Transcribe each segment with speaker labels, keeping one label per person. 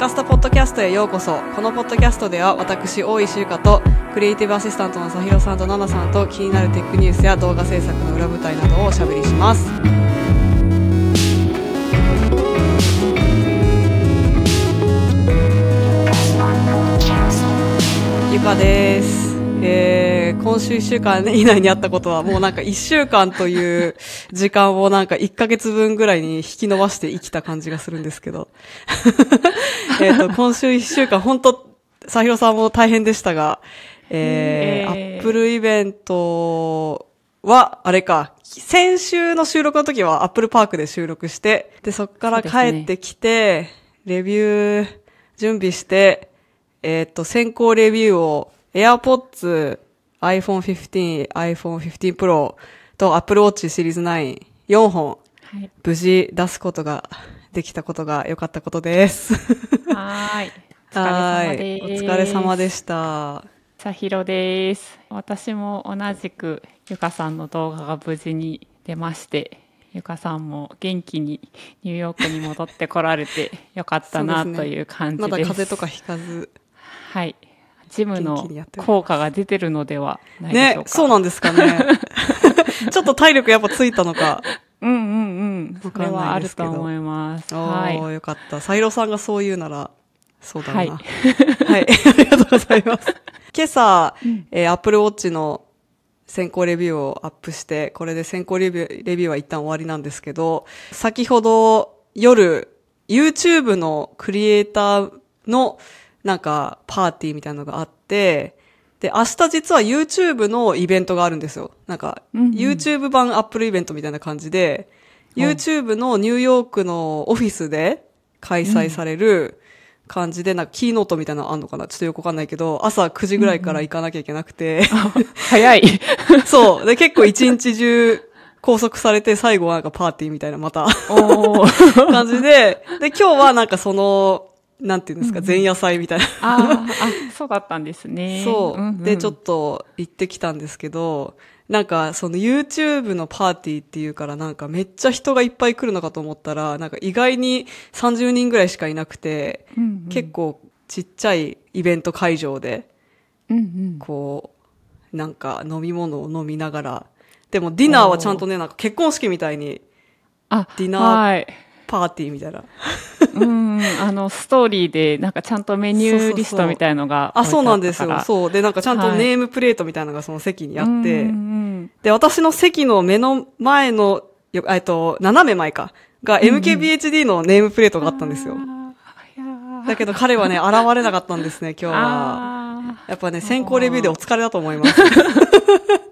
Speaker 1: カスタポッドキャストへようこそこのポッドキャストでは私大井由香とクリエイティブアシスタントのさひろさんとななさんと気になるテックニュースや動画制作の裏舞台などをおしゃべりしますゆかですえー、今週1週間以内にあったことはもうなんか1週間という時間をなんか1ヶ月分ぐらいに引き伸ばして生きた感じがするんですけど。えっと、今週1週間本当、さひろさんも大変でしたが、えー、えー、アップルイベントは、あれか、先週の収録の時はアップルパークで収録して、で、そっから帰ってきて、ね、レビュー準備して、えー、っと、先行レビューを AirPods、iPhone 15、iPhone 15 Pro と Apple Watch シリーズ9、4本、はい、無事出すことができたことが良かった
Speaker 2: ことです。はい。はい。お疲れ様でした。さひろです。私も同じくゆかさんの動画が無事に出まして、ゆかさんも元気にニューヨークに戻ってこられてよかったなという感じです。ですね、まだ風邪とか引かず。はい。ジムの効果が出てるのではないでしょうか。ね、そうなんですかね。ちょっと体力やっぱついたのか。うんうんうん。僕れはあると思います。はい。よかった。
Speaker 1: サイロさんがそう言うなら、そうだな。はい、はい。ありがとうございます。今朝、えー、Apple Watch の先行レビューをアップして、これで先行レビューレビューは一旦終わりなんですけど、先ほど夜、YouTube のクリエイターのなんか、パーティーみたいなのがあって、で、明日実は YouTube のイベントがあるんですよ。なんか、YouTube 版アップルイベントみたいな感じで、YouTube のニューヨークのオフィスで開催される感じで、なんかキーノートみたいなのあんのかなちょっとよくわかんないけど、朝9時ぐらいから行かなきゃいけなくて。早い。そう。で、結構一日中、拘束されて、最後はなんかパーティーみたいな、また 感じで、で、今日はなんかその、なんていうんですか、前夜祭みたいな。ああ、そうだったんです
Speaker 2: ね。そう。で、ちょっ
Speaker 1: と行ってきたんですけど、なんか、その YouTube のパーティーっていうからなんかめっちゃ人がいっぱい来るのかと思ったら、なんか意外に30人ぐらいしかいなくて、うんうん、結構ちっちゃいイベント会場で、うんうん、こう、なんか飲み物を飲みながら、でもディナーはちゃんとね、なんか結婚式みたいに、
Speaker 2: ディナー
Speaker 1: パーティーみたいな
Speaker 2: うんあのストーリーでなんかちゃんとメニューリストみたいのがあそうなんですよそうでなんかちゃんとネームプレートみたいなのがその席にあって、はい
Speaker 1: で私の席の目の前のえっと斜め前かが MKBHD のネームプレートがあったんですよ、うん だけど彼はね、現れなかったんですね、今日は。やっぱね、先行レビューでお疲れだと思います。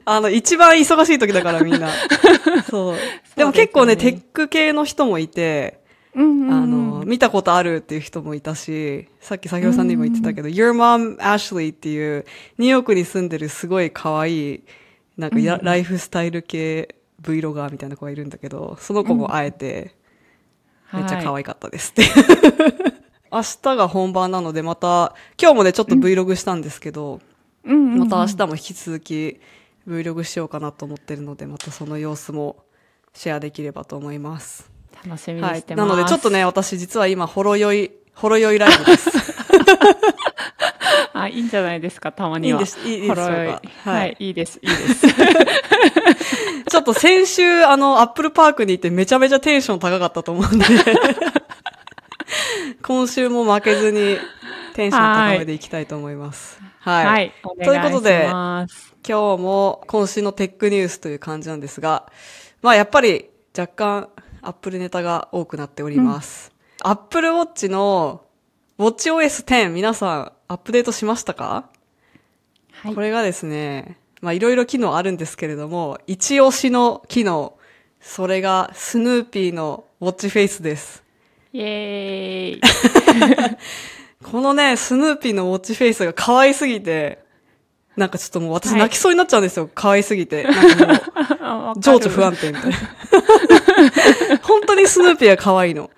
Speaker 1: あの、一番忙しい時だからみんな。そう。でも結構ね、ねテック系の人もいて、うんあの、見たことあるっていう人もいたし、さっき作業さんにも言ってたけど、Your Mom Ashley っていう、ニューヨークに住んでるすごい可愛い、なんかや、うん、ライフスタイル系 Vlogger みたいな子がいるんだけど、その子も会えて、うん、めっちゃ可愛かったですって。はい明日が本番なのでまた今日もねちょっと Vlog したんですけど、うんまた明日も引き続き Vlog しようかなと思ってるのでまたその様子もシェアできればと思います楽しみにしてます、はい、なのでちょっとね私実は今ほ
Speaker 2: ろ酔いほろ酔いライブです あいいんじゃないですかたまにはいいですいいですはい、はい、いいですいいです ちょっと先
Speaker 1: 週あのアップルパークに行ってめちゃめちゃテンション高かったと思うんで今週も負けずにテンション高めでいきたいと思います。はい。はい、ということで、今日も今週のテックニュースという感じなんですが、まあやっぱり若干アップルネタが多くなっております。アップルウォッチの WatchOS 10皆さんアップデートしましたか、はい、これがですね、まあいろいろ機能あるんですけれども、一押しの機能、それがスヌーピーのウォッチフェイスです。
Speaker 2: イエーイ
Speaker 1: このね、スヌーピーのウォッチフェイスが可愛すぎて、なんかちょっともう私泣きそうになっちゃうんですよ。はい、可愛すぎて。
Speaker 2: もう、情緒不安定
Speaker 1: みたいな。本当にスヌーピーは可愛いの。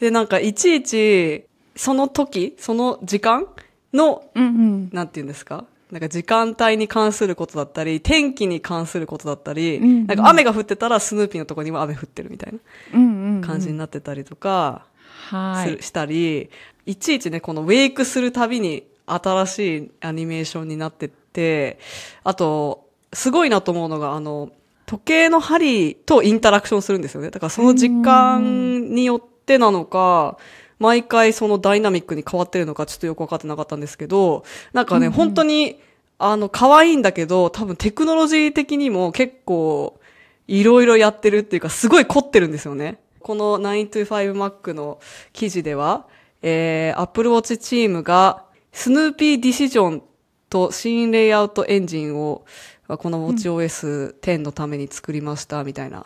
Speaker 1: で、なんかいちいち、その時、その時間の、うんうん、なんて言うんですかなんか時間帯に関することだったり、天気に関することだったり、うんうん、なんか雨が降ってたらスヌーピーのとこにも雨降ってるみたい
Speaker 2: な感じに
Speaker 1: なってたりとか、はいしたりいちいちねこのウェイクするたびに新しいアニメーションになってってあとすごいなと思うのがあの時計の針とインタラクションするんですよねだからその実感によってなのか毎回そのダイナミックに変わってるのかちょっとよくわかってなかったんですけどなんかね、うん、本当にあの可愛いんだけど多分テクノロジー的にも結構いろいろやってるっていうかすごい凝ってるんですよね。この 9to5Mac の記事では、えー、Apple Watch チームが、スヌーピーディシジョンと新レイアウトエンジンを、この WatchOS10 のために作りました、みたいな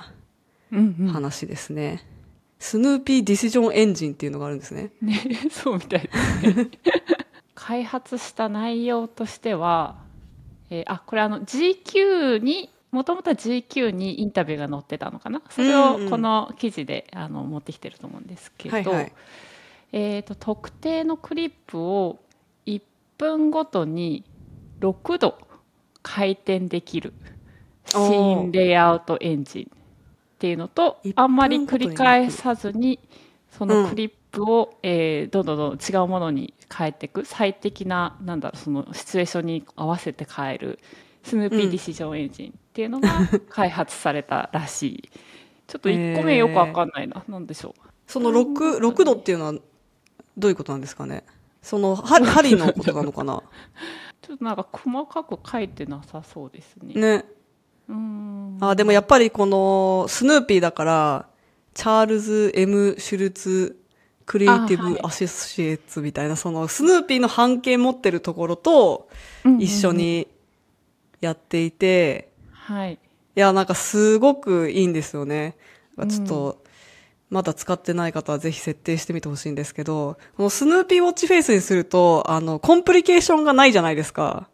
Speaker 1: 話ですね。うんうんうんスヌーピーディシジョンエンジンっていうのがあるんですね。
Speaker 2: ね そうみたいですね。開発した内容としては、えー、あ、これあの GQ にもともと GQ にインタビューが載ってたのかなそれをこの記事であの持ってきてると思うんですけど、はいはい、えーと、特定のクリップを1分ごとに6度回転できる新レイアウトエンジンっていうのとあんまり繰り返さずにそのクリップを、うん、えー、どんどんどん違うものに変えていく最適ななんだろうそのシチュエーションに合わせて変えるスヌーピーディシジョンエンジンっていうのが開発されたらしいちょっと1個目よく分かんないな、えなんでしょうその 6, 6度っていうのは
Speaker 1: どういうことなんですかねその 針のことなのかな
Speaker 2: ちょっとなんか細かく書いてなさそうですねね
Speaker 1: うんあでもやっぱりこのスヌーピーだからチャールズ・ M・ シュルツ・クリエイティブ・アシスシエッツみたいな、はい、そのスヌーピーの半径持ってるところと一緒にやっていて、はい。いや、なんかすごくいいんですよね。ちょっと、まだ使ってない方はぜひ設定してみてほしいんですけど、このスヌーピーウォッチフェイスにすると、あの、コンプリケーションがないじゃないですか。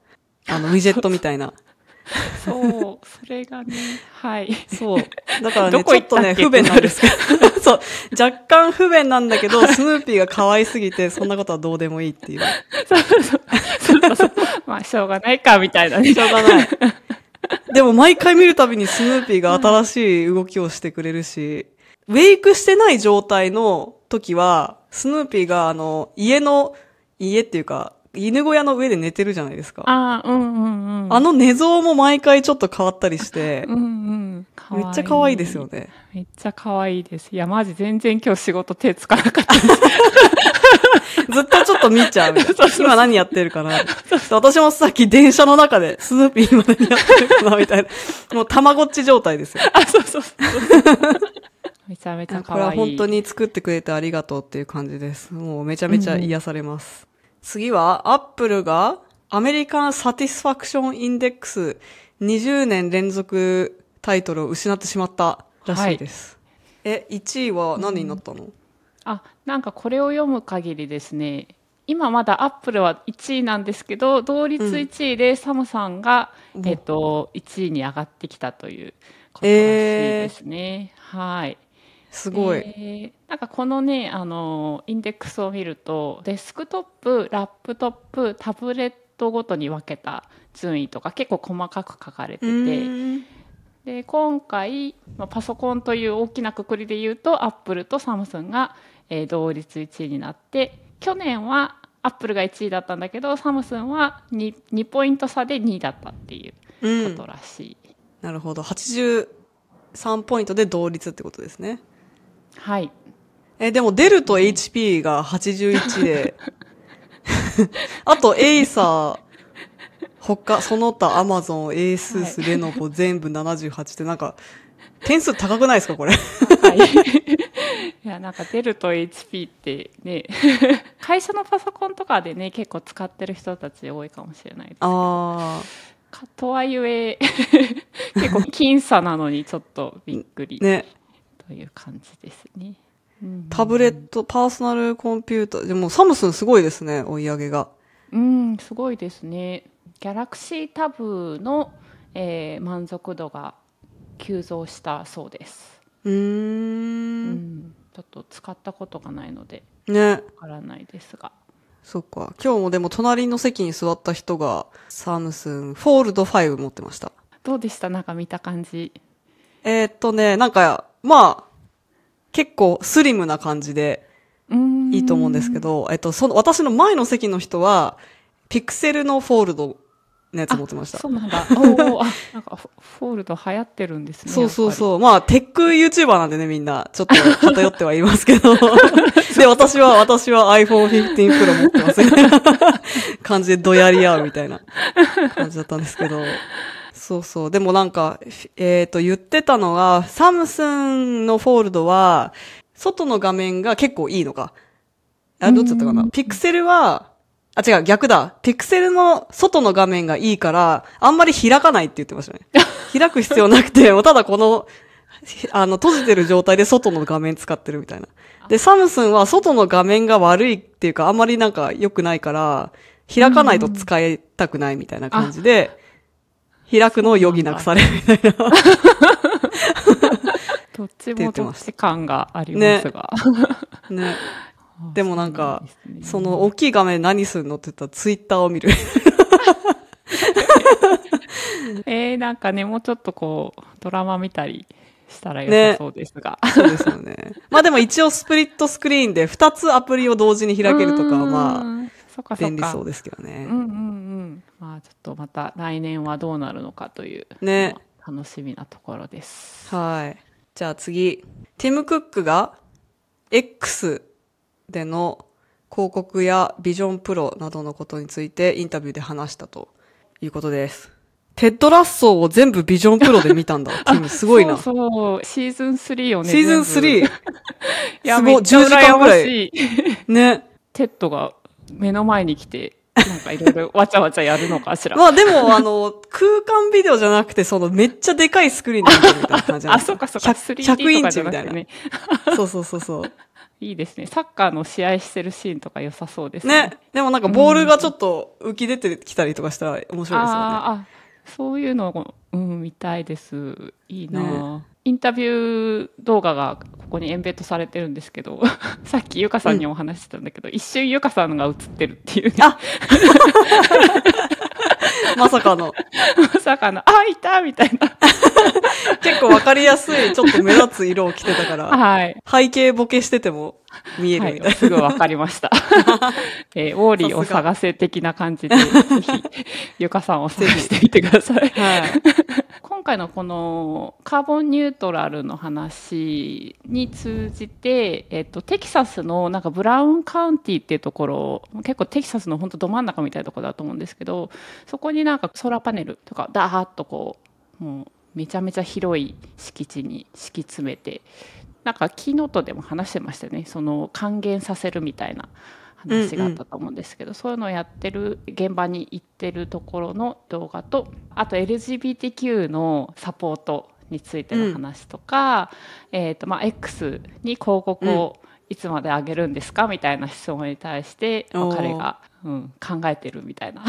Speaker 1: あの、ウィジェットみたいな。
Speaker 2: そう、それがね、はい。そう。だからね、ちょっとね、不便なんで
Speaker 1: すか そう、若干不便なんだけど、スヌーピーが可愛すぎて、そんなことはどうでもいいっていう。そうそうそう。まあ、しょうがない
Speaker 2: か、みたいな、ね、しょうが
Speaker 1: ない。でも毎回見るたびにスヌーピーが新しい動きをしてくれるし、ウェイクしてない状態の時は、スヌーピーがあの、家の、家っていうか、犬小屋の上で寝てるじゃないですか。
Speaker 2: ああ、うんうんうん。あの寝相も毎回ちょっと変わったりして。うんうんいい。めっちゃ可愛いですよね。めっちゃ可愛いです。いや、マジ全然今日仕事手つかなかった
Speaker 1: ずっとちょっと見ちゃう 今何やってるかな。私もさっき電車の中で、スヌーピー今何やってるかなみたいな。もうたまごっち状態ですよ。あ、そうそうそう。めちゃめちゃ可愛い。これは本当に作ってくれてありがとうっていう感じです。もうめちゃめちゃ癒されます。うん、次は、アップルがアメリカンサティスファクションインデックス20年連続タイトルを失ってしまった
Speaker 2: らしいです。はい、え、1位は何になったの、うんあなんかこれを読む限りですね今まだアップルは1位なんですけど同率1位でサムさんが、うん、えっと、1位に上がってきたということらしいですね。えー、はいすごい、えー、なんかこのねあのインデックスを見るとデスクトップラップトップタブレットごとに分けた順位とか結構細かく書かれてて。で今回、まあ、パソコンという大きなくくりで言うとアップルとサムスンがえー、同率1位になって去年はアップルが1位だったんだけどサムスンは 2, 2ポイント差で2位だったってい
Speaker 1: うことらしい、うん、なるほど83ポイントで同率ってことですねはいえでもデルと HP が81であとエイサー他その他アマゾンエースース、レノボ全部78ってなんか点数高くないですかこれはい
Speaker 2: いやなんかデルと HP ってね 会社のパソコンとかでね結構使ってる人たち多いかもしれないですけどとはいえ 結構僅差なのにちょっとびっくり、ね、という感じですね。タブレット、パーソナルコンピュータ
Speaker 1: ー、でもサムスンすごいですね、追い上げが。
Speaker 2: うん、すごいですね。ギャラクシータブの、えー、満足度が急増したそうです。うん、ちょっと使ったことがないのでねわからないですが
Speaker 1: そっか今日もでも隣の席に座った人がサムス
Speaker 2: ンフォールド5持ってましたどうでしたなんか見た感じえー、っとねな
Speaker 1: んかまあ結構スリムな感じでいいと思うんですけど、えっと、その私の前の席の人はピクセルのフォールドや
Speaker 2: つ持ってました。そうなんだ。お、あ、なんかフォールド流行ってるんですね。そうそうそ
Speaker 1: う。まあ、テック YouTuber なんでね、みんな、ちょっと偏ってはいますけど。で、私は、私は iPhone 15 Pro 持ってます感じでどやり合うみたいな感じだったんですけど。そうそう。でもなんか、えっ、ー、と、言ってたのが、サムスンのフォールドは、外の画面が結構いいのか。あ、どっちだったかな。ピクセルは、あ、違う、逆だ。ピクセルの外の画面がいいから、あんまり開かないって言ってましたね。開く必要なくて、もただこの、あの、閉じてる状態で外の画面使ってるみたいな。で、サムスンは外の画面が悪いっていうか、あんまりなんか良くないから、開かないと使いたくないみたいな感じで、開くのを余儀なくされるみたいな。どっちもどっち感がありますが。ね。ねでもなんか、
Speaker 2: ね、その大きい画面何するのって言ったらツイッターを見る。えー、なんかね、もうちょっとこう、ドラマ見たりしたら良さそうですが。ね、そうですよ
Speaker 1: ね。まあでも一応スプリットスクリーンで2つアプリを同時に開けるとかは まあ、便利そうですけどね。うんうん
Speaker 2: うん。まあちょっとまた来年はどうなるのかという。ね。楽しみなところです。はい。
Speaker 1: じゃあ次。ティム・クックが X での広告やビジョンプロなどのことについてインタビューで話したということです。テッドラッソーを全部ビジョンプロで見たんだ。すごいな。そ
Speaker 2: うそう。シーズン3をね。シーズン 3! すごい、10時間ぐらい。ね。テッドが目の前に来て、なんかいろいろわちゃわちゃやるのかしら。まあでも、あの、空間ビデオじゃなくて、そのめっちゃでかいスクリーンで見たみたいな感じじゃないです あ、そうかそうか。100, インチみたいな。そうそうそうそう。いいですね。サッカーの試合してるシーンとか良さそうですね。ねでもなんかボールがちょっと浮き出てきたりとかしたら面白いですよね。ああ、そういうのを、うん、見たいです。いいな、ね、インタビュー動画がここにエンベッドされてるんですけど、さっきゆかさんにお話してたんだけど、うん、一瞬ゆかさんが映ってるっていう、ね。あ まさかの。まさかの、あ、いたみたいな。
Speaker 1: 結構わかりやすい、ちょっと目立つ
Speaker 2: 色を着てたから、はい。背景ボケしてても、見えるみたい、はい、すぐわかりました。えー、ウォーリーを探せ的な感じで、ぜひ、ゆかさんを探してみてください。はい、今回のこのカーボンニュートラルの話に通じて、えっと、テキサスのなんかブラウンカウンティっていうところ、結構テキサスの本当ど真ん中みたいなところだと思うんですけど、そこになんかソーラーパネルとか、ダーッとこう、もうめちゃめちゃ広い敷地に敷き詰めてなんかキーノートでも話してましたねその還元させるみたいな話があったと思うんですけど、うんうん、そういうのをやってる現場に行ってるところの動画とあと LGBTQ のサポートについての話とか、うん、えーとまあ、X に広告をいつまで上げるんですかみたいな質問に対して、うん、彼が、うん、考えてるみたいな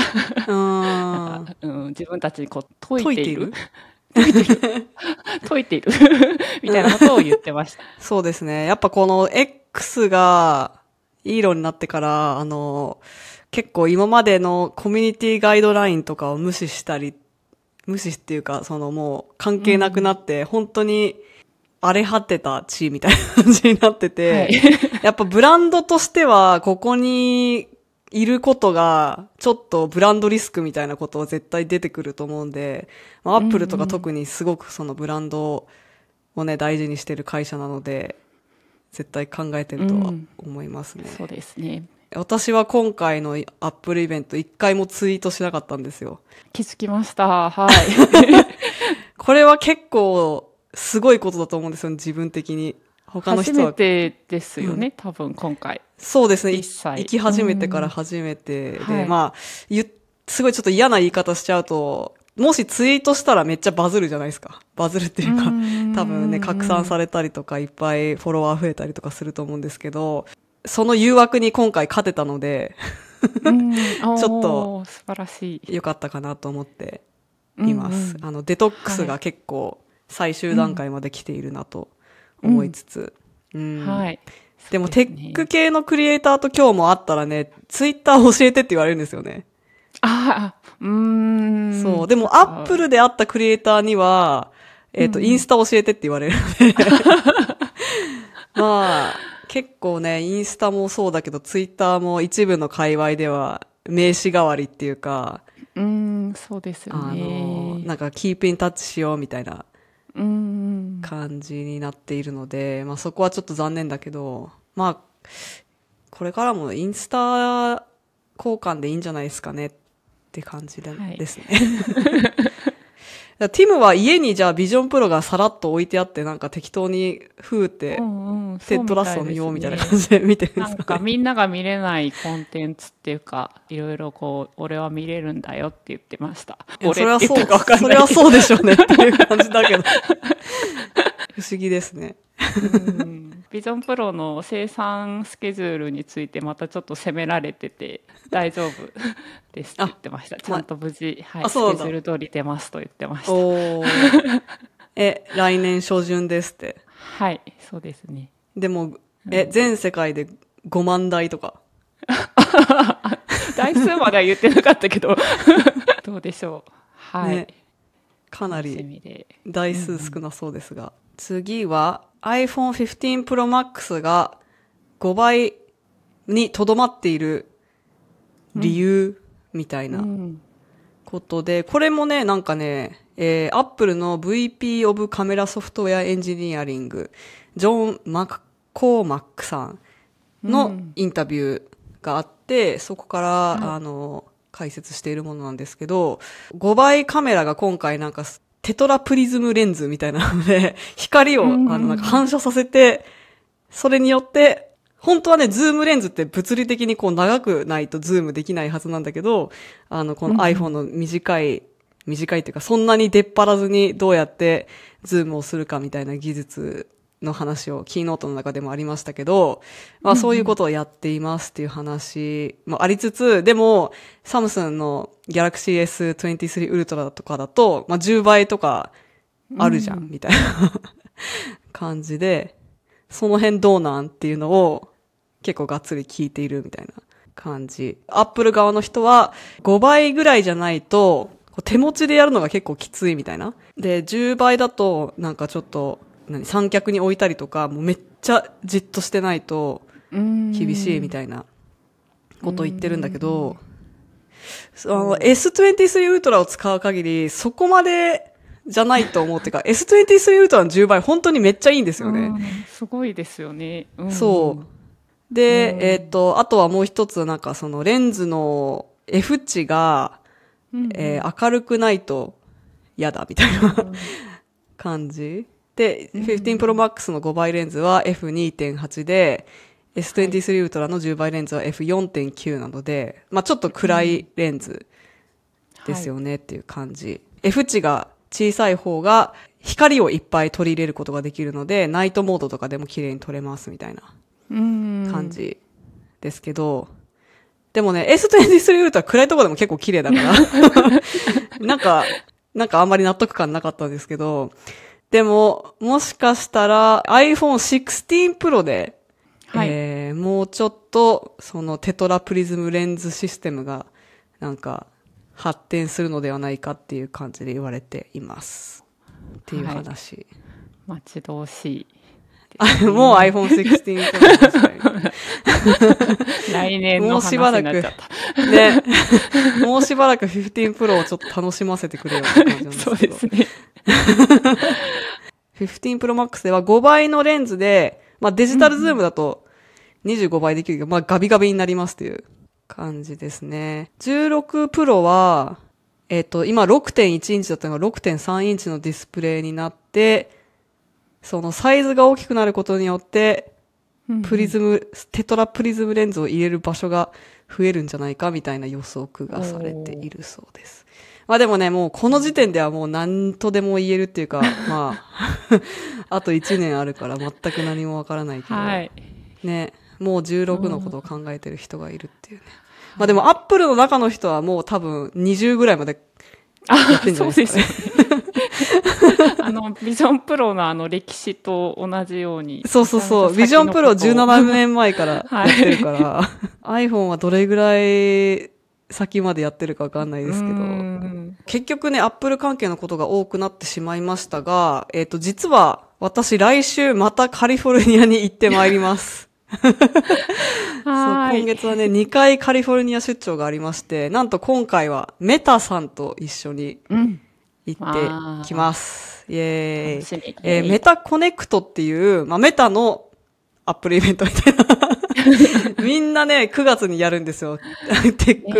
Speaker 2: うん、自分たちにこう解いている解いている み
Speaker 1: たいなことを言ってました。そうですね。やっぱこの X がいい色になってから、あの、結構今までのコミュニティガイドラインとかを無視したり、無視っていうか、そのもう関係なくなって、うん、本当に荒れ果てた地みたいな感じになってて、はい、やっぱブランドとしては、ここにいることが、ちょっとブランドリスクみたいなことは絶対出てくると思うんで、まあ、アップルとか特にすごくそのブランドをね、大事にしてる会社なので、絶対考えてるとは思いますね。うん、そうですね。私は今回のアップルイベント一回もツイートしなかったんですよ。
Speaker 2: 気づきました。はい。
Speaker 1: これは結構すごいことだと思うんですよね、自分的に。他の人初めてですよね、うん、多分今回。そうですね。行き始めてから初めてで、はい、まあ、すごいちょっと嫌な言い方しちゃうと、もしツイートしたらめっちゃバズるじゃないですか。バズるっていうか、多分ね、拡散されたりとか、いっぱいフォロワー増えたりとかすると思うんですけど、その誘惑に今回勝てたので ちょっと、素晴らしい。良かったかなと思って
Speaker 2: います。あの、
Speaker 1: デトックスが結構最終段階まで来ているなと思いつつ。うん、はい。でも、テック系のクリエイターと今日も会ったらね、ツイッター教えてって言われるんですよね。
Speaker 2: ああ、うん。
Speaker 1: そう。でも、アップルで会ったクリエイターには、えっ、ー、と、インスタ教えてって言われるので。まあ、結構ね、インスタもそうだけど、ツイッターも一部の界隈では名刺代わりっていうか、うん、そうですよね。あの、なんか、キープインタッチしようみたいな
Speaker 2: 感
Speaker 1: じになっているので、まあ、そこはちょっと残念だけど、まあ、これからもインスタ交換でいいんじゃないですかねって感じで,、ですね。ティムは家にじゃあビジョンプロがさらっと置いてあって、なんか適当にふーって、セットラストを見ようみたいな感じで見
Speaker 2: てるんですか、ね、なんかみんなが見れないコンテンツっていうか、いろいろこう、俺は見れるんだよって言ってました。俺それはそうかかそれはそうでしょうねっていう感じだけど。不思議ですね。うんビジョンプロの生産スケジュールについてまたちょっと責められてて 大丈夫 ですって言ってましたちゃんと無事、はい、スケジュール通り出ますと言ってました え来年初旬ですって
Speaker 1: はいそうですねでもえ、うん、全世界で5万台とか台数
Speaker 2: までは言ってな
Speaker 1: かったけどどうでしょうはい、ねかなり台数少なそうですが、うん次は iPhone 15 Pro Max が5倍にとどまっている理由みたいなことで、うんうん、これもね、なんかね、えー、Apple の VP of カメラソフトウェアエンジニアリング、ジョン・マッコーマックさんのインタビューがあって、そこから、うん、あの、解説しているものなんですけど、5倍カメラが今回なんかテトラプリズムレンズみたいなので、光をあのなんか反射させて、それによって、本当はね、ズームレンズって物理的にこう長くないとズームできないはずなんだけど、あの、この iPhone の短い、短いっていうか、そんなに出っ張らずにどうやってズームをするかみたいな技術の話をキーノートの中でもありましたけど、まあそういうことをやっていますっていう話もありつつ、でも、サムスンの Galaxy S23 Ultra とかだと、まあ10倍とかあるじゃん、みたいな感じで、その辺どうなんっていうのを結構がっつり聞いているみたいな感じ。アップル側の人は5倍ぐらいじゃないと、手持ちでやるのが結構きついみたいな。で、10倍だとなんかちょっと何三脚に置いたりとかもうめっちゃじっとしてないと厳しいみたいなこと言ってるんだけど、その S23 ウルトラを使う限り、そこまでじゃないと思うってか、S23 ウルトラの10倍、本当にめっちゃいいんですよね。
Speaker 2: すごいですよね。うん、そ
Speaker 1: う。で、うん、えっ、と、あとはもう一つ、なんかそのレンズの F 値が、うん、えー、明るくないと嫌だみたいな感じで、15 Pro Max の5倍レンズは F2.8 で、S23 Ultra の10倍レンズは F4.9 なので、まあちょっと暗いレンズですよねっていう感じ。はい、F 値が小さい方が光をいっぱい取り入れることができるので、ナイトモードとかでも綺麗に撮れますみたいな
Speaker 2: 感
Speaker 1: じですけど、でもね、S23 Ultra 暗いとこでも結構綺麗だから なんか、なんかあんまり納得感なかったんですけど、でも、もしかしたら iPhone 16 Pro で、はい、えー、もうちょっと、そのテトラプリズムレンズシステムが、なんか、発展するのではないかっていう感じで言われています。っていう話。はい、待ち遠しい。もう iPhone16 プロです、ね、来年の話になっちゃった。ね。もうしばらく15 Pro をちょっと楽しませてくれよって感じなんですけど。そうですね。15 Pro Max では5倍のレンズで、まあデジタルズームだと25倍できるけど、まあガビガビになりますっていう感じですね。16 Pro は、えっ、と、今6.1インチだったのが6.3インチのディスプレイになって、そのサイズが大きくなることによって、プリズム、テトラプリズムレンズを入れる場所が増えるんじゃないかみたいな予測がされているそうです。まあでもね、もうこの時点ではもう何とでも言えるっていうか、まあ、あと1年あるから全く何もわからないけど、はい、ね、もう16のことを考えてる人がいるっていうね。まあでもアップルの中の人はもう多分20ぐらいまでやってんじゃないですか、ね。そうですよね。
Speaker 2: あのビジョンプロのあの歴史と同じようにそうそうそうビジョンプロ17年前から やってるから、
Speaker 1: はい、iPhone はどれぐらい先までやってるかわかんないですけど。結局ね、アップル関係のことが多くなってしまいましたが、えっ、ー、と、実は私来週またカリフォルニアに行ってまいります。今月はね、2回カリフォルニア出張がありまして、なんと今回はメタさんと一緒に、うん行ってきます。イェーイ。えー、メタコネクトっていう、まあ、メタのアップルイベントみたいな。みんなね、9月にやるんですよ。テック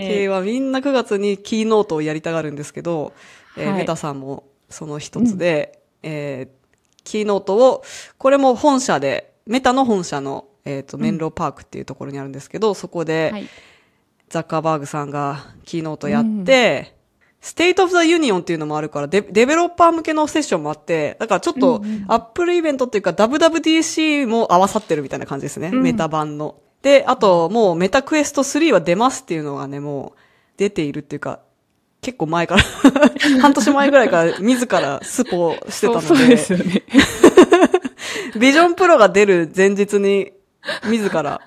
Speaker 1: 系はみんな9月にキーノートをやりたがるんですけど、えー、はい、メタさんもその一つで、うん、えー、キーノートを、これも本社で、メタの本社の、えっ、ー、と、メンローパークっていうところにあるんですけど、そこで、ザッカーバーグさんがキーノートやって、うんステートオブザユニオンっていうのもあるからデ、デベロッパー向けのセッションもあって、だからちょっと、アップルイベントっていうか、WWDC も合わさってるみたいな感じですね。うん、メタ版の。で、あと、もうメタクエスト3は出ますっていうのがね、もう出ているっていうか、結構前から 半年前ぐらいから自らスポしてたので。そうですよね。ビジョンプロが出る前日に、自ら、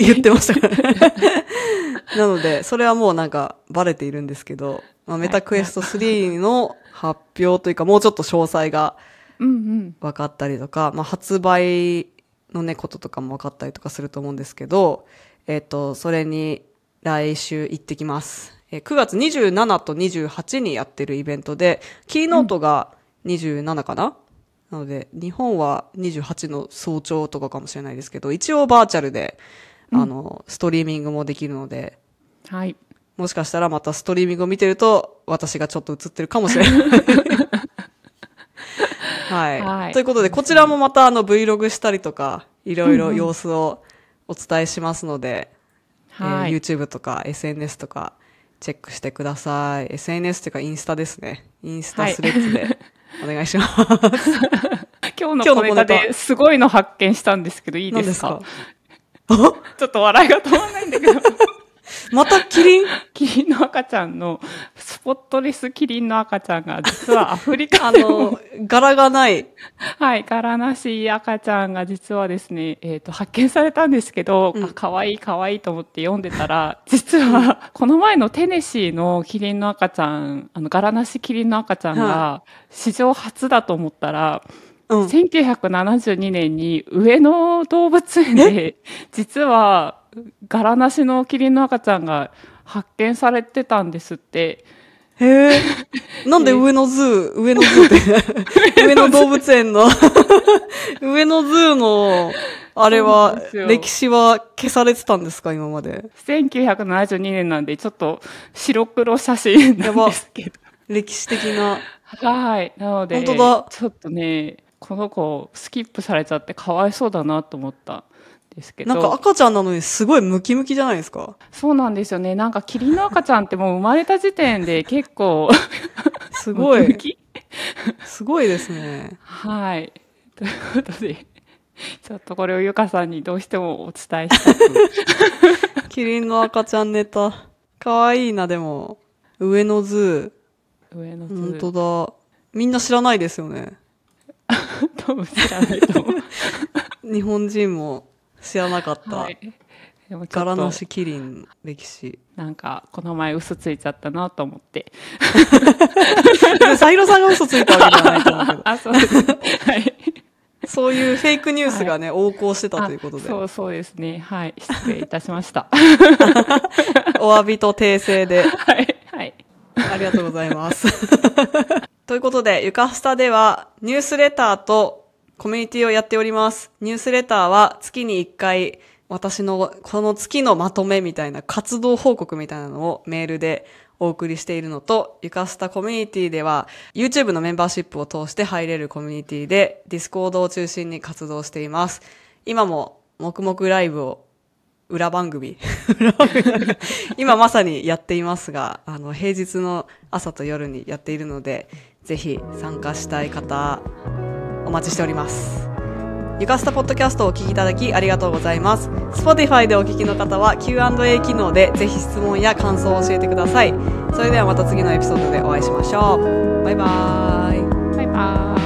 Speaker 1: 言ってましたからね。なので、それはもうなんか、バレているんですけど、まあ、メタクエスト3の発表というか、もうちょっと詳細が分かったりとか、まあ、発売のね、こととかも分かったりとかすると思うんですけど、えっ、ー、と、それに来週行ってきます。9月27と28にやってるイベントで、キーノートが27かな、うんなので、日本は28の早朝とかかもしれないですけど、一応バーチャルで、うん、あの、ストリーミングもできるので、はい。もしかしたらまたストリーミングを見てると、私がちょっと映ってるかもしれない。はい、はい。ということで、こちらもまたあの Vlog したりとか、いろいろ様子をお伝えしますので、うんえー、YouTube とか SNS とかチェックしてください。SNS
Speaker 2: というかインスタですね。インスタスレッズでお願いします。
Speaker 1: 今日の動画で
Speaker 2: すごいの発見したんですけど、いいですかですか ちょっと笑いが止まらないんだけど。またキリンキリンの赤ちゃんの、スポットレスキリンの赤ちゃんが、実はアフリカであの、柄がない。はい、柄なし赤ちゃんが実はですね、えっ、ー、と、発見されたんですけど、うん、あ、かわいいかわいいと思って読んでたら、実は、この前のテネシーのキリンの赤ちゃん、あの、柄なしキリンの赤ちゃんが、史上初だと思ったら、うん、1972年に上野動物園で、実は柄なしのキリンの赤ちゃんが発見されてたんですって。へえ。なんで上野ズー、上野ズーって、上野動物園の 上野ズーの、あれは、歴史は消されてたんですか、今まで。1972年なんで、ちょっと白黒写真なんですけど。歴史的な。はい。なので、本当だちょっとね、この子、スキップされちゃってかわいそうだなと思った。ですけど。なんか赤ちゃんなのにすごいムキムキじゃないですかそうなんですよね。なんかキリンの赤ちゃんってもう生まれた時点で結構 すごい。ムキすごいですね。はい。ということで、ちょっとこれをゆかさんにどうしてもお伝えしたい。
Speaker 1: キリンの赤ちゃんネタ。かわいいな、でも。上の図。上の図。本当だ。みんな知らないですよね。多分知らないと思
Speaker 2: う。日本人も知らなかった、はい、で柄なしキリン歴史なんかこの前嘘ついちゃったなと思ってサイロさんが嘘ついたわけじゃないと思うけど あそうです、はい、そういうフェイクニュースがね、はい、横行してたということでそうそうですねはい失礼いたしま
Speaker 1: した お詫びと訂正で はい、はい、ありがとうございますということで、ゆかスタではニュースレターとコミュニティをやっております。ニュースレターは月に1回、私のこの月のまとめみたいな活動報告みたいなのをメールでお送りしているのと、ゆかしたコミュニティでは YouTube のメンバーシップを通して入れるコミュニティで Discord を中心に活動しています。今も黙々ライブを裏番組 今まさにやっていますが、あの平日の朝と夜にやっているので、ぜひ参加したい方、待ちしておりますゆかスタポッドキャストをお聞きいただきありがとうございます Spotify でお聞きの方は Q&A 機能でぜひ質問や感想を教えてくださいそれではまた次のエピソードでお会いしましょうバイバーイバイバーイ